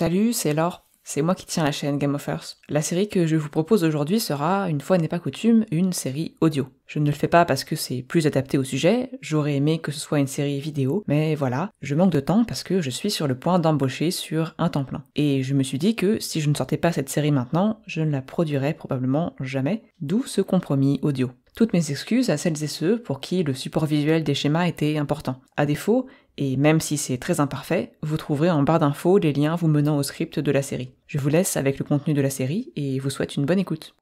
Salut, c'est Laure. C'est moi qui tiens la chaîne Game of Earth. La série que je vous propose aujourd'hui sera, une fois n'est pas coutume, une série audio. Je ne le fais pas parce que c'est plus adapté au sujet, j'aurais aimé que ce soit une série vidéo, mais voilà, je manque de temps parce que je suis sur le point d'embaucher sur un temps plein. Et je me suis dit que si je ne sortais pas cette série maintenant, je ne la produirais probablement jamais, d'où ce compromis audio. Toutes mes excuses à celles et ceux pour qui le support visuel des schémas était important. À défaut, et même si c'est très imparfait, vous trouverez en barre d'infos les liens vous menant au script de la série. Je vous laisse avec le contenu de la série et vous souhaite une bonne écoute.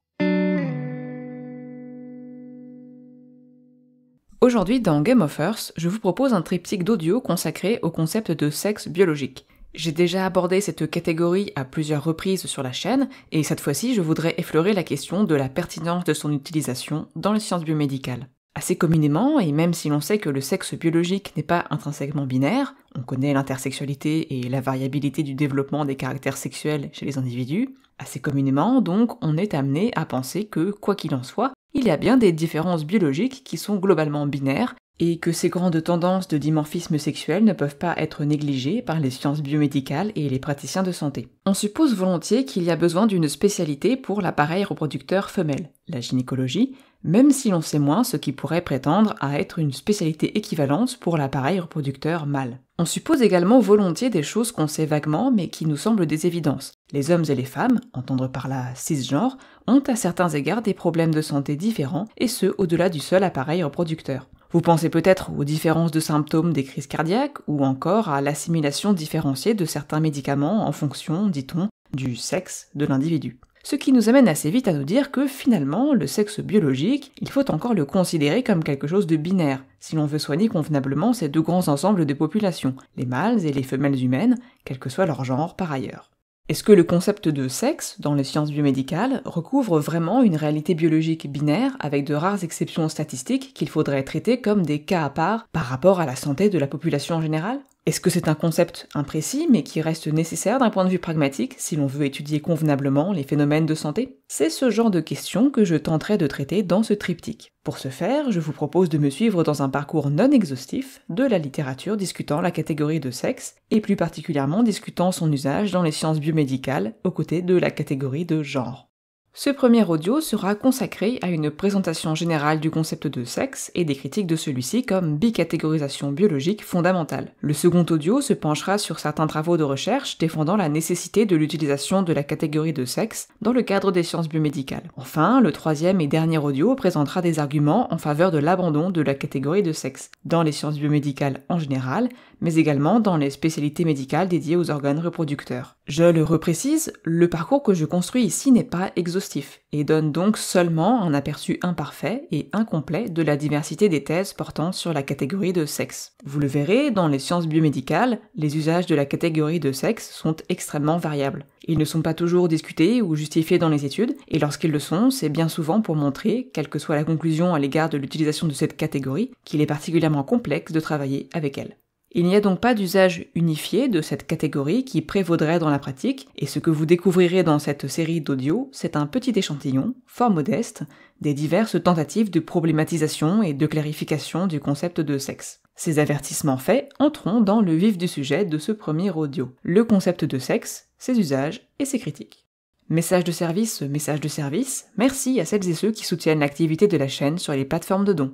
Aujourd'hui, dans Game of Earth, je vous propose un triptyque d'audio consacré au concept de sexe biologique. J'ai déjà abordé cette catégorie à plusieurs reprises sur la chaîne, et cette fois-ci, je voudrais effleurer la question de la pertinence de son utilisation dans les sciences biomédicales. Assez communément, et même si l'on sait que le sexe biologique n'est pas intrinsèquement binaire, on connaît l'intersexualité et la variabilité du développement des caractères sexuels chez les individus, assez communément donc on est amené à penser que, quoi qu'il en soit, il y a bien des différences biologiques qui sont globalement binaires et que ces grandes tendances de dimorphisme sexuel ne peuvent pas être négligées par les sciences biomédicales et les praticiens de santé. On suppose volontiers qu'il y a besoin d'une spécialité pour l'appareil reproducteur femelle, la gynécologie, même si l'on sait moins ce qui pourrait prétendre à être une spécialité équivalente pour l'appareil reproducteur mâle. On suppose également volontiers des choses qu'on sait vaguement mais qui nous semblent des évidences. Les hommes et les femmes, entendre par là cisgenre, ont à certains égards des problèmes de santé différents, et ce au-delà du seul appareil reproducteur. Vous pensez peut-être aux différences de symptômes des crises cardiaques ou encore à l'assimilation différenciée de certains médicaments en fonction, dit-on, du sexe de l'individu. Ce qui nous amène assez vite à nous dire que finalement, le sexe biologique, il faut encore le considérer comme quelque chose de binaire, si l'on veut soigner convenablement ces deux grands ensembles de populations, les mâles et les femelles humaines, quel que soit leur genre par ailleurs. Est-ce que le concept de sexe dans les sciences biomédicales recouvre vraiment une réalité biologique binaire avec de rares exceptions statistiques qu'il faudrait traiter comme des cas à part par rapport à la santé de la population en général est-ce que c'est un concept imprécis mais qui reste nécessaire d'un point de vue pragmatique si l'on veut étudier convenablement les phénomènes de santé C'est ce genre de questions que je tenterai de traiter dans ce triptyque. Pour ce faire, je vous propose de me suivre dans un parcours non exhaustif de la littérature discutant la catégorie de sexe et plus particulièrement discutant son usage dans les sciences biomédicales aux côtés de la catégorie de genre. Ce premier audio sera consacré à une présentation générale du concept de sexe et des critiques de celui-ci comme bicatégorisation biologique fondamentale. Le second audio se penchera sur certains travaux de recherche défendant la nécessité de l'utilisation de la catégorie de sexe dans le cadre des sciences biomédicales. Enfin, le troisième et dernier audio présentera des arguments en faveur de l'abandon de la catégorie de sexe dans les sciences biomédicales en général, mais également dans les spécialités médicales dédiées aux organes reproducteurs. Je le reprécise, le parcours que je construis ici n'est pas exhaustif et donne donc seulement un aperçu imparfait et incomplet de la diversité des thèses portant sur la catégorie de sexe. Vous le verrez, dans les sciences biomédicales, les usages de la catégorie de sexe sont extrêmement variables. Ils ne sont pas toujours discutés ou justifiés dans les études, et lorsqu'ils le sont, c'est bien souvent pour montrer, quelle que soit la conclusion à l'égard de l'utilisation de cette catégorie, qu'il est particulièrement complexe de travailler avec elle. Il n'y a donc pas d'usage unifié de cette catégorie qui prévaudrait dans la pratique, et ce que vous découvrirez dans cette série d'audio, c'est un petit échantillon, fort modeste, des diverses tentatives de problématisation et de clarification du concept de sexe. Ces avertissements faits, entrons dans le vif du sujet de ce premier audio, le concept de sexe, ses usages et ses critiques. Message de service, message de service, merci à celles et ceux qui soutiennent l'activité de la chaîne sur les plateformes de dons.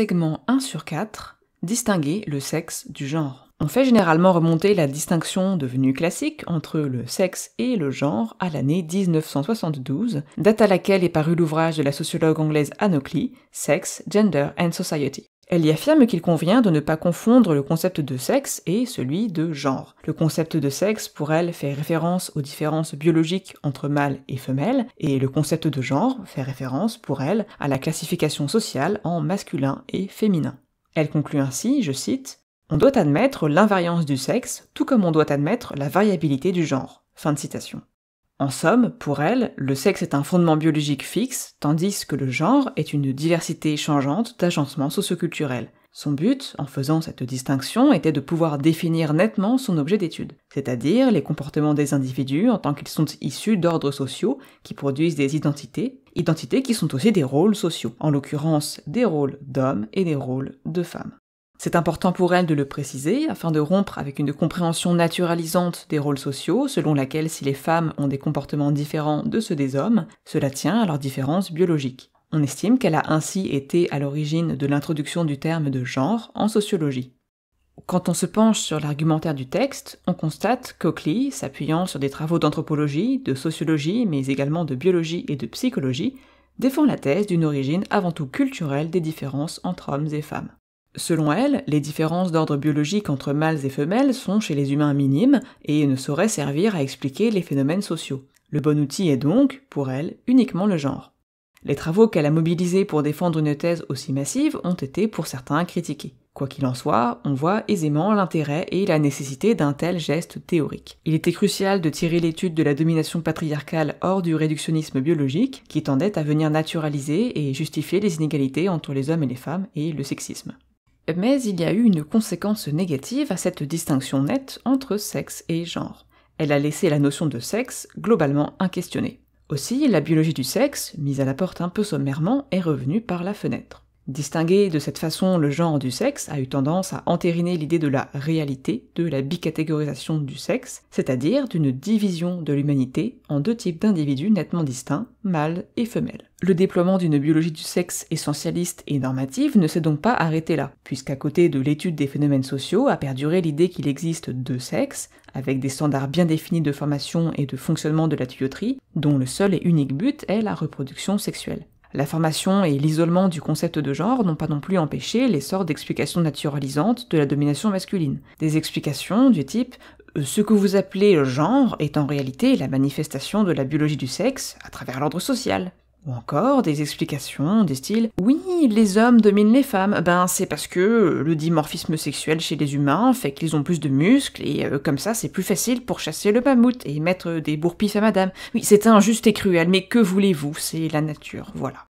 segment 1 sur 4, distinguer le sexe du genre. On fait généralement remonter la distinction devenue classique entre le sexe et le genre à l'année 1972, date à laquelle est paru l'ouvrage de la sociologue anglaise Oakley « Sex, Gender and Society. Elle y affirme qu'il convient de ne pas confondre le concept de sexe et celui de genre. Le concept de sexe, pour elle, fait référence aux différences biologiques entre mâles et femelles, et le concept de genre fait référence, pour elle, à la classification sociale en masculin et féminin. Elle conclut ainsi, je cite, On doit admettre l'invariance du sexe, tout comme on doit admettre la variabilité du genre. Fin de citation. En somme, pour elle, le sexe est un fondement biologique fixe, tandis que le genre est une diversité changeante d'agencements socioculturels. Son but, en faisant cette distinction, était de pouvoir définir nettement son objet d'étude, c'est-à-dire les comportements des individus en tant qu'ils sont issus d'ordres sociaux qui produisent des identités, identités qui sont aussi des rôles sociaux, en l'occurrence des rôles d'hommes et des rôles de femmes. C'est important pour elle de le préciser afin de rompre avec une compréhension naturalisante des rôles sociaux selon laquelle si les femmes ont des comportements différents de ceux des hommes, cela tient à leurs différences biologiques. On estime qu'elle a ainsi été à l'origine de l'introduction du terme de genre en sociologie. Quand on se penche sur l'argumentaire du texte, on constate qu'Oakley, s'appuyant sur des travaux d'anthropologie, de sociologie, mais également de biologie et de psychologie, défend la thèse d'une origine avant tout culturelle des différences entre hommes et femmes. Selon elle, les différences d'ordre biologique entre mâles et femelles sont chez les humains minimes et ne sauraient servir à expliquer les phénomènes sociaux. Le bon outil est donc, pour elle, uniquement le genre. Les travaux qu'elle a mobilisés pour défendre une thèse aussi massive ont été pour certains critiqués. Quoi qu'il en soit, on voit aisément l'intérêt et la nécessité d'un tel geste théorique. Il était crucial de tirer l'étude de la domination patriarcale hors du réductionnisme biologique qui tendait à venir naturaliser et justifier les inégalités entre les hommes et les femmes et le sexisme. Mais il y a eu une conséquence négative à cette distinction nette entre sexe et genre. Elle a laissé la notion de sexe globalement inquestionnée. Aussi, la biologie du sexe, mise à la porte un peu sommairement, est revenue par la fenêtre. Distinguer de cette façon le genre du sexe a eu tendance à entériner l'idée de la réalité, de la bicatégorisation du sexe, c'est-à-dire d'une division de l'humanité en deux types d'individus nettement distincts, mâles et femelles. Le déploiement d'une biologie du sexe essentialiste et normative ne s'est donc pas arrêté là, puisqu'à côté de l'étude des phénomènes sociaux a perduré l'idée qu'il existe deux sexes, avec des standards bien définis de formation et de fonctionnement de la tuyauterie, dont le seul et unique but est la reproduction sexuelle. La formation et l'isolement du concept de genre n'ont pas non plus empêché les l'essor d'explications naturalisantes de la domination masculine. Des explications du type euh, ce que vous appelez le genre est en réalité la manifestation de la biologie du sexe à travers l'ordre social, ou encore des explications des styles Oui, les hommes dominent les femmes, ben c'est parce que euh, le dimorphisme sexuel chez les humains fait qu'ils ont plus de muscles et euh, comme ça c'est plus facile pour chasser le mammouth et mettre des bourpifs à madame. Oui, c'est injuste et cruel, mais que voulez-vous, c'est la nature, voilà.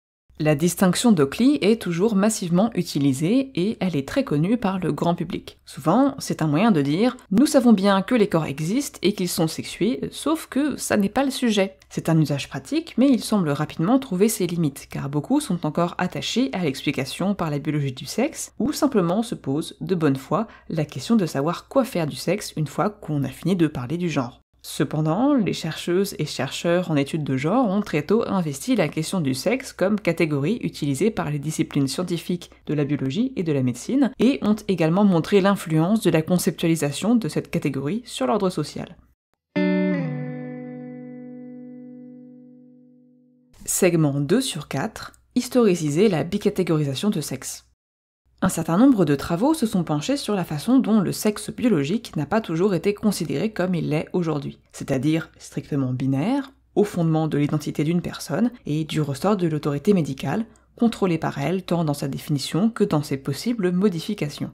La distinction d'Ockley est toujours massivement utilisée et elle est très connue par le grand public. Souvent, c'est un moyen de dire nous savons bien que les corps existent et qu'ils sont sexués, sauf que ça n'est pas le sujet. C'est un usage pratique, mais il semble rapidement trouver ses limites, car beaucoup sont encore attachés à l'explication par la biologie du sexe, ou simplement se posent de bonne foi la question de savoir quoi faire du sexe une fois qu'on a fini de parler du genre. Cependant, les chercheuses et chercheurs en études de genre ont très tôt investi la question du sexe comme catégorie utilisée par les disciplines scientifiques de la biologie et de la médecine, et ont également montré l'influence de la conceptualisation de cette catégorie sur l'ordre social. Segment 2 sur 4 Historiciser la bicatégorisation de sexe. Un certain nombre de travaux se sont penchés sur la façon dont le sexe biologique n'a pas toujours été considéré comme il l'est aujourd'hui, c'est-à-dire strictement binaire, au fondement de l'identité d'une personne et du ressort de l'autorité médicale, contrôlée par elle tant dans sa définition que dans ses possibles modifications.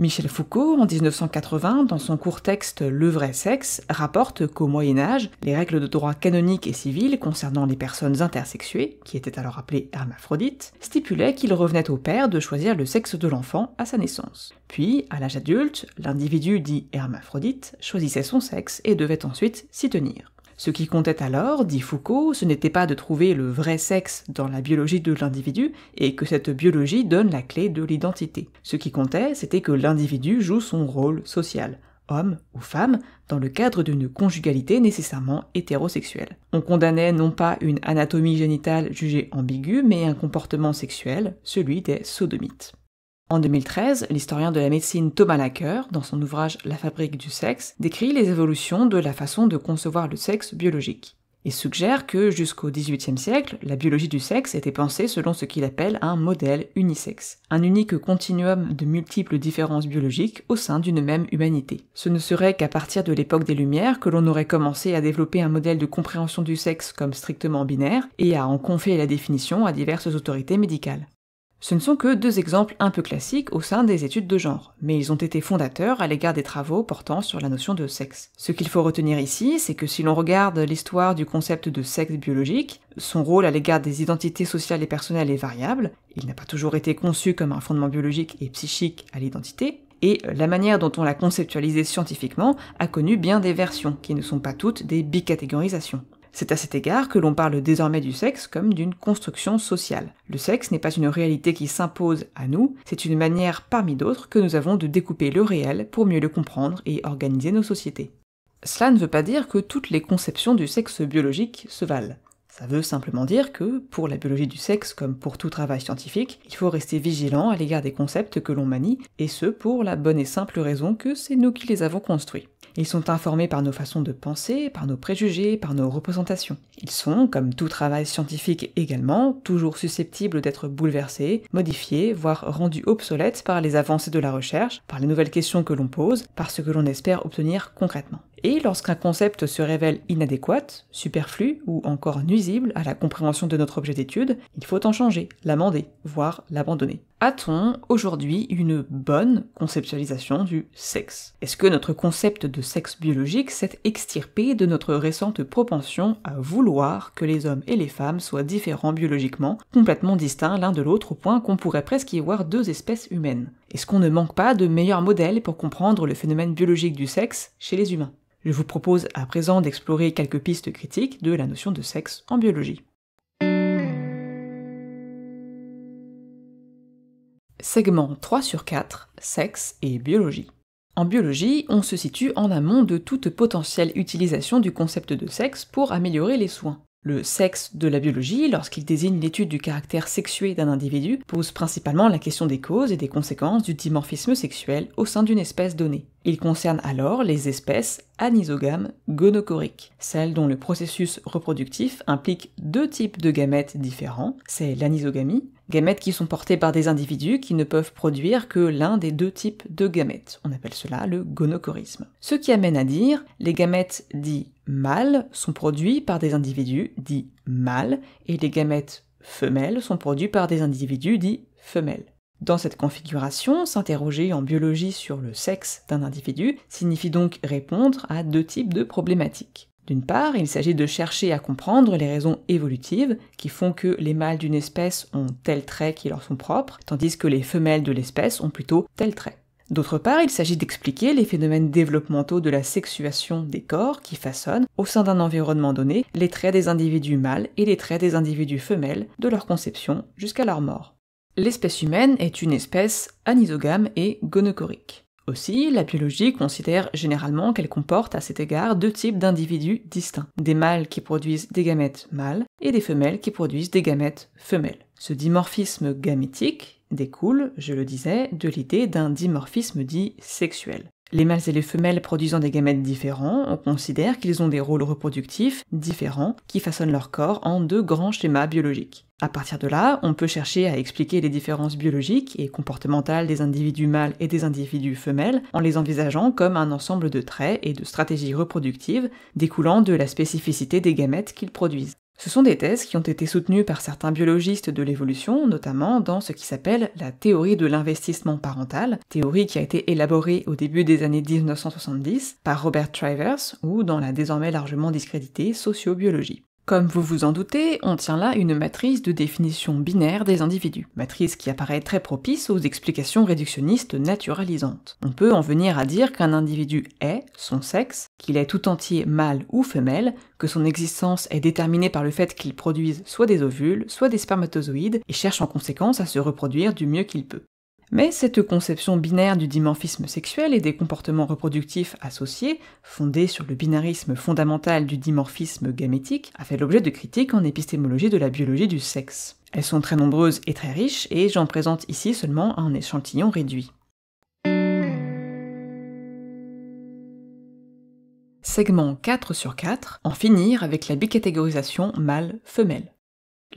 Michel Foucault, en 1980, dans son court texte Le vrai sexe, rapporte qu'au Moyen Âge, les règles de droit canonique et civil concernant les personnes intersexuées, qui étaient alors appelées hermaphrodites, stipulaient qu'il revenait au père de choisir le sexe de l'enfant à sa naissance. Puis, à l'âge adulte, l'individu dit hermaphrodite choisissait son sexe et devait ensuite s'y tenir. Ce qui comptait alors, dit Foucault, ce n'était pas de trouver le vrai sexe dans la biologie de l'individu et que cette biologie donne la clé de l'identité. Ce qui comptait, c'était que l'individu joue son rôle social homme ou femme, dans le cadre d'une conjugalité nécessairement hétérosexuelle. On condamnait non pas une anatomie génitale jugée ambiguë, mais un comportement sexuel, celui des sodomites. En 2013, l'historien de la médecine Thomas Lacker, dans son ouvrage La fabrique du sexe, décrit les évolutions de la façon de concevoir le sexe biologique. et suggère que jusqu'au XVIIIe siècle, la biologie du sexe était pensée selon ce qu'il appelle un modèle unisexe, un unique continuum de multiples différences biologiques au sein d'une même humanité. Ce ne serait qu'à partir de l'époque des Lumières que l'on aurait commencé à développer un modèle de compréhension du sexe comme strictement binaire et à en confier la définition à diverses autorités médicales. Ce ne sont que deux exemples un peu classiques au sein des études de genre, mais ils ont été fondateurs à l'égard des travaux portant sur la notion de sexe. Ce qu'il faut retenir ici, c'est que si l'on regarde l'histoire du concept de sexe biologique, son rôle à l'égard des identités sociales et personnelles est variable, il n'a pas toujours été conçu comme un fondement biologique et psychique à l'identité, et la manière dont on l'a conceptualisé scientifiquement a connu bien des versions, qui ne sont pas toutes des bicatégorisations. C'est à cet égard que l'on parle désormais du sexe comme d'une construction sociale. Le sexe n'est pas une réalité qui s'impose à nous, c'est une manière parmi d'autres que nous avons de découper le réel pour mieux le comprendre et organiser nos sociétés. Cela ne veut pas dire que toutes les conceptions du sexe biologique se valent. Ça veut simplement dire que, pour la biologie du sexe comme pour tout travail scientifique, il faut rester vigilant à l'égard des concepts que l'on manie, et ce pour la bonne et simple raison que c'est nous qui les avons construits. Ils sont informés par nos façons de penser, par nos préjugés, par nos représentations. Ils sont, comme tout travail scientifique également, toujours susceptibles d'être bouleversés, modifiés, voire rendus obsolètes par les avancées de la recherche, par les nouvelles questions que l'on pose, par ce que l'on espère obtenir concrètement. Et lorsqu'un concept se révèle inadéquat, superflu ou encore nuisible à la compréhension de notre objet d'étude, il faut en changer, l'amender, voire l'abandonner. A-t-on aujourd'hui une bonne conceptualisation du sexe Est-ce que notre concept de sexe biologique s'est extirpé de notre récente propension à vouloir que les hommes et les femmes soient différents biologiquement, complètement distincts l'un de l'autre au point qu'on pourrait presque y voir deux espèces humaines est-ce qu'on ne manque pas de meilleurs modèles pour comprendre le phénomène biologique du sexe chez les humains Je vous propose à présent d'explorer quelques pistes critiques de la notion de sexe en biologie. Segment 3 sur 4, sexe et biologie. En biologie, on se situe en amont de toute potentielle utilisation du concept de sexe pour améliorer les soins. Le sexe de la biologie, lorsqu'il désigne l'étude du caractère sexué d'un individu, pose principalement la question des causes et des conséquences du dimorphisme sexuel au sein d'une espèce donnée. Il concerne alors les espèces anisogames gonochoriques, celles dont le processus reproductif implique deux types de gamètes différents, c'est l'anisogamie, gamètes qui sont portées par des individus qui ne peuvent produire que l'un des deux types de gamètes. On appelle cela le gonochorisme. Ce qui amène à dire les gamètes dits mâles sont produits par des individus dits mâles et les gamètes femelles sont produits par des individus dits femelles. Dans cette configuration, s'interroger en biologie sur le sexe d'un individu signifie donc répondre à deux types de problématiques. D'une part, il s'agit de chercher à comprendre les raisons évolutives qui font que les mâles d'une espèce ont tels traits qui leur sont propres, tandis que les femelles de l'espèce ont plutôt tels traits. D'autre part, il s'agit d'expliquer les phénomènes développementaux de la sexuation des corps qui façonnent, au sein d'un environnement donné, les traits des individus mâles et les traits des individus femelles, de leur conception jusqu'à leur mort. L'espèce humaine est une espèce anisogame et gonocorique. Aussi, la biologie considère généralement qu'elle comporte à cet égard deux types d'individus distincts, des mâles qui produisent des gamètes mâles et des femelles qui produisent des gamètes femelles. Ce dimorphisme gamétique découle, je le disais, de l'idée d'un dimorphisme dit sexuel. Les mâles et les femelles produisant des gamètes différents, on considère qu'ils ont des rôles reproductifs différents qui façonnent leur corps en deux grands schémas biologiques. À partir de là, on peut chercher à expliquer les différences biologiques et comportementales des individus mâles et des individus femelles en les envisageant comme un ensemble de traits et de stratégies reproductives découlant de la spécificité des gamètes qu'ils produisent. Ce sont des thèses qui ont été soutenues par certains biologistes de l'évolution, notamment dans ce qui s'appelle la théorie de l'investissement parental, théorie qui a été élaborée au début des années 1970 par Robert Travers ou dans la désormais largement discréditée sociobiologie. Comme vous vous en doutez, on tient là une matrice de définition binaire des individus, matrice qui apparaît très propice aux explications réductionnistes naturalisantes. On peut en venir à dire qu'un individu est son sexe, qu'il est tout entier mâle ou femelle, que son existence est déterminée par le fait qu'il produise soit des ovules, soit des spermatozoïdes, et cherche en conséquence à se reproduire du mieux qu'il peut. Mais cette conception binaire du dimorphisme sexuel et des comportements reproductifs associés, fondée sur le binarisme fondamental du dimorphisme gamétique, a fait l'objet de critiques en épistémologie de la biologie du sexe. Elles sont très nombreuses et très riches, et j'en présente ici seulement un échantillon réduit. Segment 4 sur 4, en finir avec la bicatégorisation mâle-femelle.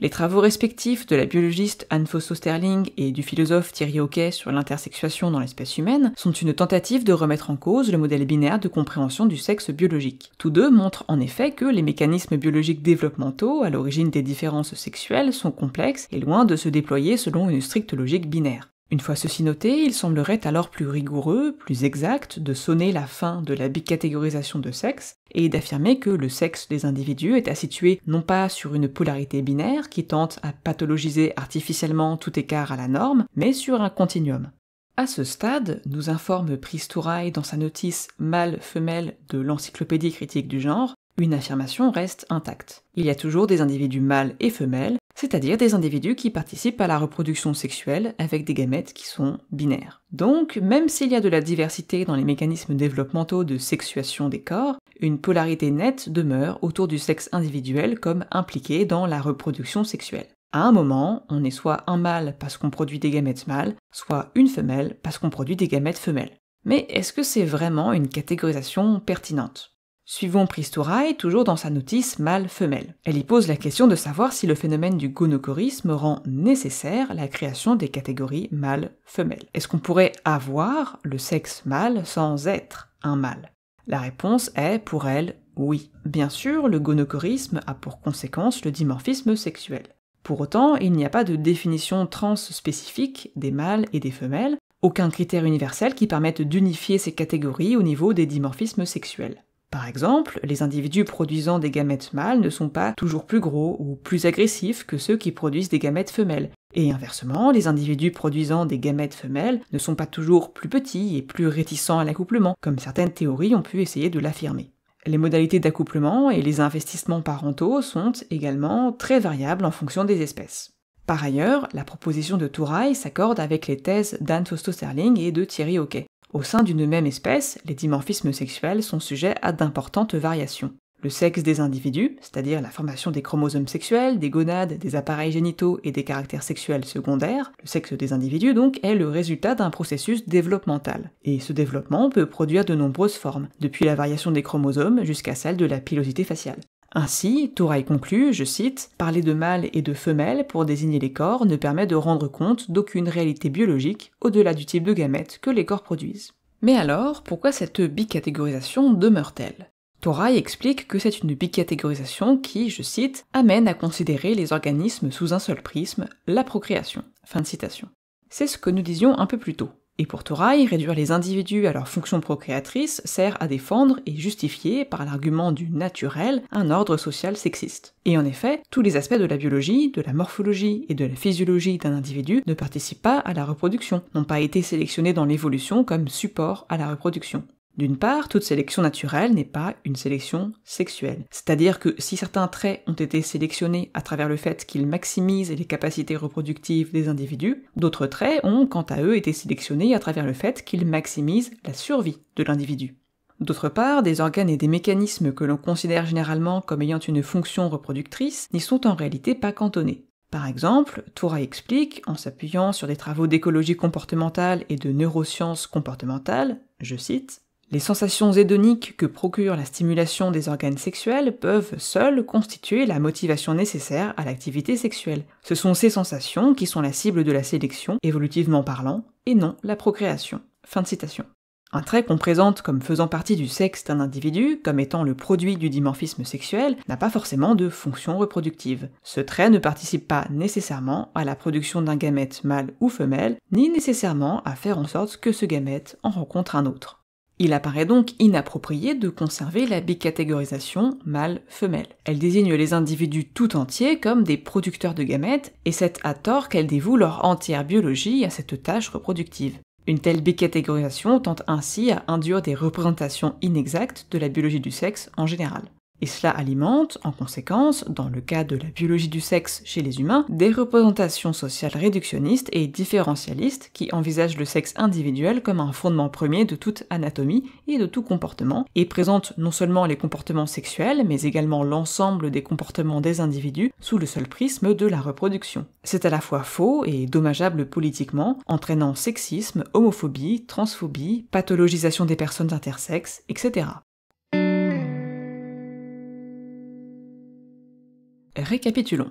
Les travaux respectifs de la biologiste Anne Fosso-Sterling et du philosophe Thierry Hockey sur l'intersexuation dans l'espèce humaine sont une tentative de remettre en cause le modèle binaire de compréhension du sexe biologique. Tous deux montrent en effet que les mécanismes biologiques développementaux à l'origine des différences sexuelles sont complexes et loin de se déployer selon une stricte logique binaire. Une fois ceci noté, il semblerait alors plus rigoureux, plus exact, de sonner la fin de la bicatégorisation de sexe et d'affirmer que le sexe des individus est à situer non pas sur une polarité binaire qui tente à pathologiser artificiellement tout écart à la norme, mais sur un continuum. À ce stade, nous informe Pristouraille dans sa notice Mâle-femelle de l'Encyclopédie critique du genre, une affirmation reste intacte. Il y a toujours des individus mâles et femelles, c'est-à-dire des individus qui participent à la reproduction sexuelle avec des gamètes qui sont binaires. Donc, même s'il y a de la diversité dans les mécanismes développementaux de sexuation des corps, une polarité nette demeure autour du sexe individuel comme impliqué dans la reproduction sexuelle. À un moment, on est soit un mâle parce qu'on produit des gamètes mâles, soit une femelle parce qu'on produit des gamètes femelles. Mais est-ce que c'est vraiment une catégorisation pertinente Suivons Pristouraï, toujours dans sa notice mâle-femelle. Elle y pose la question de savoir si le phénomène du gonochorisme rend nécessaire la création des catégories mâle-femelle. Est-ce qu'on pourrait avoir le sexe mâle sans être un mâle La réponse est, pour elle, oui. Bien sûr, le gonochorisme a pour conséquence le dimorphisme sexuel. Pour autant, il n'y a pas de définition trans spécifique des mâles et des femelles, aucun critère universel qui permette d'unifier ces catégories au niveau des dimorphismes sexuels. Par exemple, les individus produisant des gamètes mâles ne sont pas toujours plus gros ou plus agressifs que ceux qui produisent des gamètes femelles. Et inversement, les individus produisant des gamètes femelles ne sont pas toujours plus petits et plus réticents à l'accouplement, comme certaines théories ont pu essayer de l'affirmer. Les modalités d'accouplement et les investissements parentaux sont également très variables en fonction des espèces. Par ailleurs, la proposition de Touraille s'accorde avec les thèses d'Anne tosto et de Thierry Hockey. Au sein d'une même espèce, les dimorphismes sexuels sont sujets à d'importantes variations. Le sexe des individus, c'est-à-dire la formation des chromosomes sexuels, des gonades, des appareils génitaux et des caractères sexuels secondaires, le sexe des individus donc, est le résultat d'un processus développemental. Et ce développement peut produire de nombreuses formes, depuis la variation des chromosomes jusqu'à celle de la pilosité faciale. Ainsi, Touraille conclut, je cite, Parler de mâles et de femelles pour désigner les corps ne permet de rendre compte d'aucune réalité biologique au-delà du type de gamètes que les corps produisent. Mais alors, pourquoi cette bicatégorisation demeure-t-elle Torail explique que c'est une bicatégorisation qui, je cite, amène à considérer les organismes sous un seul prisme, la procréation. Fin de citation. C'est ce que nous disions un peu plus tôt. Et pour Toray, réduire les individus à leur fonction procréatrice sert à défendre et justifier, par l'argument du naturel, un ordre social sexiste. Et en effet, tous les aspects de la biologie, de la morphologie et de la physiologie d'un individu ne participent pas à la reproduction, n'ont pas été sélectionnés dans l'évolution comme support à la reproduction. D'une part, toute sélection naturelle n'est pas une sélection sexuelle. C'est-à-dire que si certains traits ont été sélectionnés à travers le fait qu'ils maximisent les capacités reproductives des individus, d'autres traits ont quant à eux été sélectionnés à travers le fait qu'ils maximisent la survie de l'individu. D'autre part, des organes et des mécanismes que l'on considère généralement comme ayant une fonction reproductrice n'y sont en réalité pas cantonnés. Par exemple, Toura explique, en s'appuyant sur des travaux d'écologie comportementale et de neurosciences comportementales, je cite, les sensations hédoniques que procure la stimulation des organes sexuels peuvent seules constituer la motivation nécessaire à l'activité sexuelle. Ce sont ces sensations qui sont la cible de la sélection, évolutivement parlant, et non la procréation. Fin de citation. Un trait qu'on présente comme faisant partie du sexe d'un individu, comme étant le produit du dimorphisme sexuel, n'a pas forcément de fonction reproductive. Ce trait ne participe pas nécessairement à la production d'un gamète mâle ou femelle, ni nécessairement à faire en sorte que ce gamète en rencontre un autre. Il apparaît donc inapproprié de conserver la bicatégorisation mâle-femelle. Elle désigne les individus tout entiers comme des producteurs de gamètes, et c'est à tort qu'elle dévoue leur entière biologie à cette tâche reproductive. Une telle bicatégorisation tente ainsi à induire des représentations inexactes de la biologie du sexe en général et cela alimente, en conséquence, dans le cas de la biologie du sexe chez les humains, des représentations sociales réductionnistes et différentialistes qui envisagent le sexe individuel comme un fondement premier de toute anatomie et de tout comportement, et présentent non seulement les comportements sexuels, mais également l'ensemble des comportements des individus sous le seul prisme de la reproduction. C'est à la fois faux et dommageable politiquement, entraînant sexisme, homophobie, transphobie, pathologisation des personnes intersexes, etc. Récapitulons.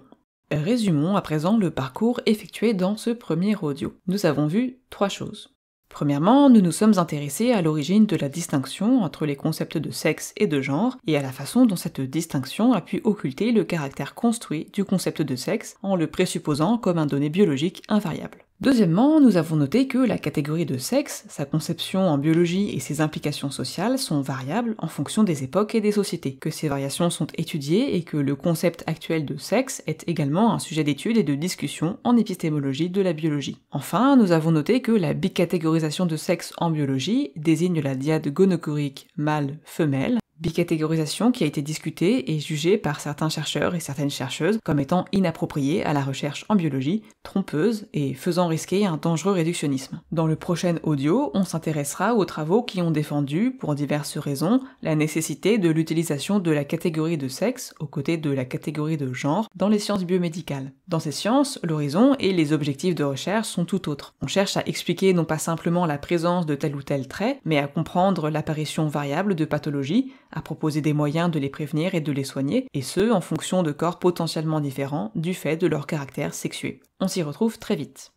Résumons à présent le parcours effectué dans ce premier audio. Nous avons vu trois choses. Premièrement, nous nous sommes intéressés à l'origine de la distinction entre les concepts de sexe et de genre et à la façon dont cette distinction a pu occulter le caractère construit du concept de sexe en le présupposant comme un donné biologique invariable. Deuxièmement, nous avons noté que la catégorie de sexe, sa conception en biologie et ses implications sociales sont variables en fonction des époques et des sociétés, que ces variations sont étudiées et que le concept actuel de sexe est également un sujet d'étude et de discussion en épistémologie de la biologie. Enfin, nous avons noté que la bicatégorisation de sexe en biologie désigne la diade gonochorique mâle-femelle bicatégorisation qui a été discutée et jugée par certains chercheurs et certaines chercheuses comme étant inappropriée à la recherche en biologie, trompeuse et faisant risquer un dangereux réductionnisme. Dans le prochain audio, on s'intéressera aux travaux qui ont défendu, pour diverses raisons, la nécessité de l'utilisation de la catégorie de sexe aux côtés de la catégorie de genre dans les sciences biomédicales. Dans ces sciences, l'horizon et les objectifs de recherche sont tout autres. On cherche à expliquer non pas simplement la présence de tel ou tel trait, mais à comprendre l'apparition variable de pathologies, à proposer des moyens de les prévenir et de les soigner, et ce, en fonction de corps potentiellement différents du fait de leur caractère sexué. On s'y retrouve très vite.